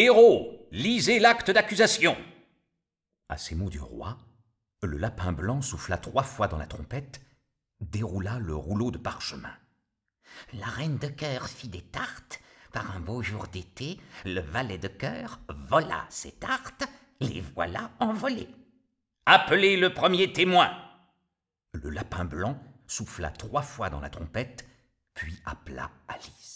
Héros, lisez l'acte d'accusation. À ces mots du roi, le lapin blanc souffla trois fois dans la trompette, déroula le rouleau de parchemin. La reine de cœur fit des tartes. Par un beau jour d'été, le valet de cœur vola ses tartes, les voilà envolées. Appelez le premier témoin. Le lapin blanc souffla trois fois dans la trompette, puis appela Alice.